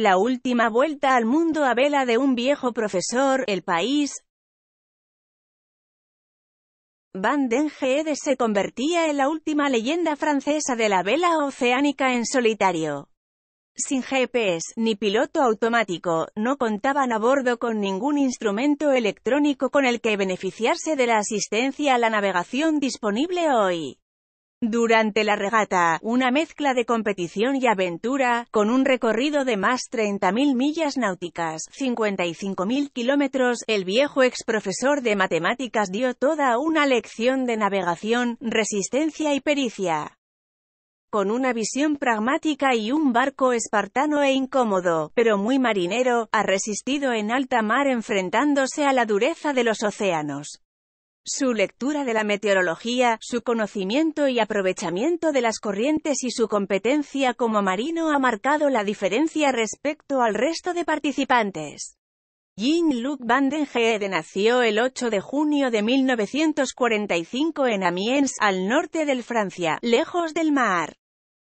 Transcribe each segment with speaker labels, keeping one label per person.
Speaker 1: La última vuelta al mundo a vela de un viejo profesor, el país. Van den Gede se convertía en la última leyenda francesa de la vela oceánica en solitario. Sin GPS, ni piloto automático, no contaban a bordo con ningún instrumento electrónico con el que beneficiarse de la asistencia a la navegación disponible hoy. Durante la regata, una mezcla de competición y aventura, con un recorrido de más 30.000 millas náuticas, 55.000 kilómetros, el viejo ex profesor de matemáticas dio toda una lección de navegación, resistencia y pericia. Con una visión pragmática y un barco espartano e incómodo, pero muy marinero, ha resistido en alta mar enfrentándose a la dureza de los océanos su lectura de la meteorología, su conocimiento y aprovechamiento de las corrientes y su competencia como marino ha marcado la diferencia respecto al resto de participantes. Jean-Luc Van den nació el 8 de junio de 1945 en Amiens, al norte de Francia, lejos del mar.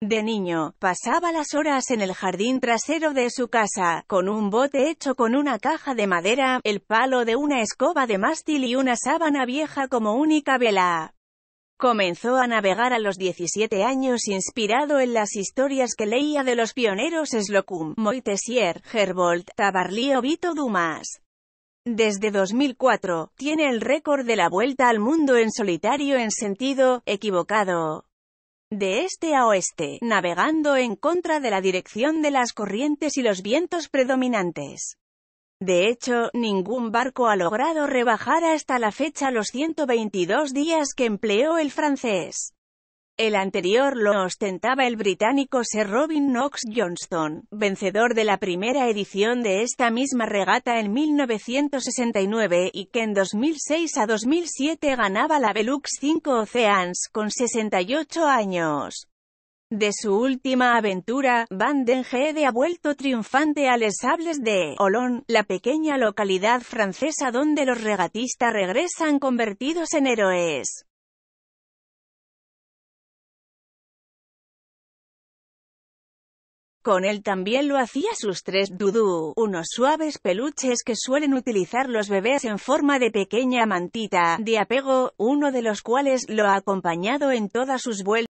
Speaker 1: De niño, pasaba las horas en el jardín trasero de su casa, con un bote hecho con una caja de madera, el palo de una escoba de mástil y una sábana vieja como única vela. Comenzó a navegar a los 17 años inspirado en las historias que leía de los pioneros Slocum, Moitessier, Herbold, Tabarly o Vito Dumas. Desde 2004, tiene el récord de la vuelta al mundo en solitario en sentido equivocado de este a oeste, navegando en contra de la dirección de las corrientes y los vientos predominantes. De hecho, ningún barco ha logrado rebajar hasta la fecha los 122 días que empleó el francés. El anterior lo ostentaba el británico Sir Robin Knox Johnston, vencedor de la primera edición de esta misma regata en 1969 y que en 2006 a 2007 ganaba la Velux 5 Oceans con 68 años. De su última aventura, Van den Gede ha vuelto triunfante a Les Sables de Olon, la pequeña localidad francesa donde los regatistas regresan convertidos en héroes. Con él también lo hacía sus tres dudú, unos suaves peluches que suelen utilizar los bebés en forma de pequeña mantita de apego, uno de los cuales lo ha acompañado en todas sus vueltas.